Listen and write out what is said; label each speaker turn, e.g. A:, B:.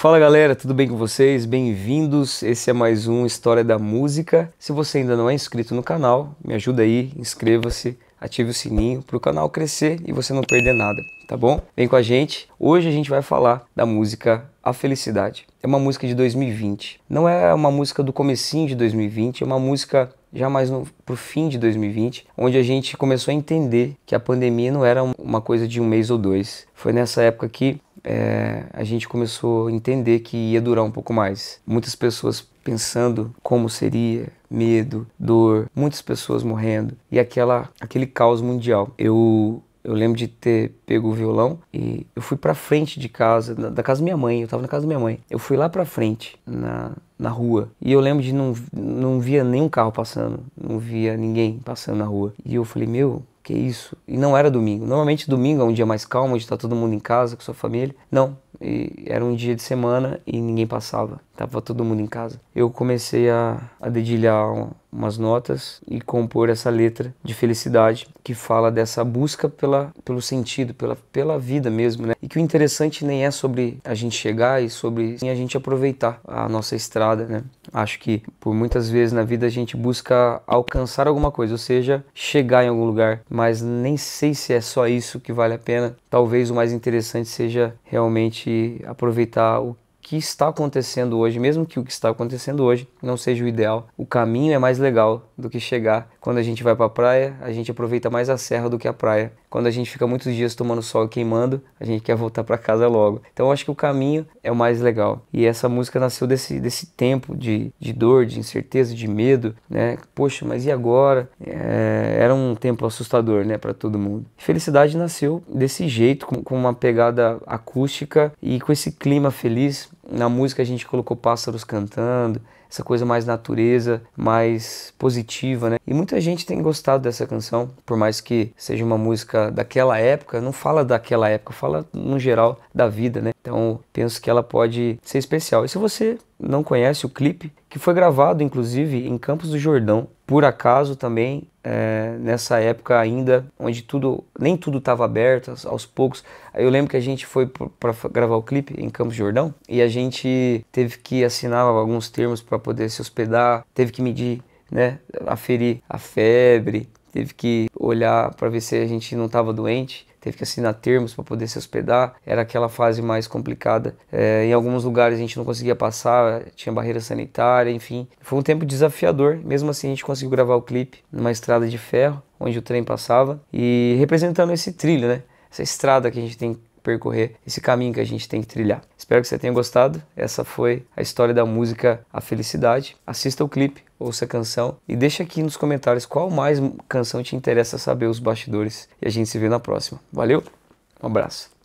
A: Fala galera, tudo bem com vocês? Bem-vindos. Esse é mais um História da Música. Se você ainda não é inscrito no canal, me ajuda aí, inscreva-se, ative o sininho para o canal crescer e você não perder nada, tá bom? Vem com a gente. Hoje a gente vai falar da música A Felicidade. É uma música de 2020. Não é uma música do comecinho de 2020, é uma música já mais para o fim de 2020, onde a gente começou a entender que a pandemia não era uma coisa de um mês ou dois. Foi nessa época que é, a gente começou a entender que ia durar um pouco mais. Muitas pessoas pensando como seria, medo, dor, muitas pessoas morrendo e aquela, aquele caos mundial. Eu eu lembro de ter pego o violão e eu fui para frente de casa, da casa da minha mãe, eu tava na casa da minha mãe. Eu fui lá para frente, na, na rua. E eu lembro de não, não via nenhum carro passando, não via ninguém passando na rua. E eu falei, meu, que é isso? E não era domingo. Normalmente domingo é um dia mais calmo, onde está todo mundo em casa com sua família. Não, e era um dia de semana e ninguém passava. Tava todo mundo em casa. Eu comecei a, a dedilhar umas notas e compor essa letra de felicidade que fala dessa busca pela, pelo sentido, pela, pela vida mesmo, né? E que o interessante nem é sobre a gente chegar e sobre a gente aproveitar a nossa estrada, né? Acho que por muitas vezes na vida a gente busca alcançar alguma coisa, ou seja, chegar em algum lugar, mas nem sei se é só isso que vale a pena. Talvez o mais interessante seja realmente aproveitar o que está acontecendo hoje, mesmo que o que está acontecendo hoje não seja o ideal, o caminho é mais legal do que chegar. Quando a gente vai para a praia, a gente aproveita mais a serra do que a praia. Quando a gente fica muitos dias tomando sol e queimando, a gente quer voltar para casa logo. Então eu acho que o caminho é o mais legal. E essa música nasceu desse, desse tempo de, de dor, de incerteza, de medo, né? Poxa, mas e agora? É, era um tempo assustador, né, para todo mundo. Felicidade nasceu desse jeito, com, com uma pegada acústica e com esse clima feliz na música a gente colocou pássaros cantando, essa coisa mais natureza, mais positiva, né? E muita gente tem gostado dessa canção, por mais que seja uma música daquela época, não fala daquela época, fala no geral da vida, né? Então penso que ela pode ser especial. E se você não conhece o clipe, que foi gravado, inclusive, em Campos do Jordão, por acaso também, é, nessa época ainda, onde tudo, nem tudo estava aberto, aos, poucos. Eu lembro que a gente foi para gravar o clipe em Campos do Jordão e a gente teve que assinar alguns termos para poder se hospedar, teve que medir, né, aferir a febre, teve que olhar para ver se a gente não estava doente, teve que assinar termos para poder se hospedar. Era aquela fase mais complicada. É, em alguns lugares a gente não conseguia passar, tinha barreira sanitária, enfim. Foi um tempo desafiador. Mesmo assim, a gente conseguiu gravar o clipe numa estrada de ferro, onde o trem passava, e representando esse trilho, né? Essa estrada que a gente tem que percorrer, esse caminho que a gente tem que trilhar. Espero que você tenha gostado. Essa foi a história da música A Felicidade. Assista o clipe, ouça a canção e deixa aqui nos comentários qual mais canção te interessa saber os bastidores. E a gente se vê na próxima. Valeu, um abraço.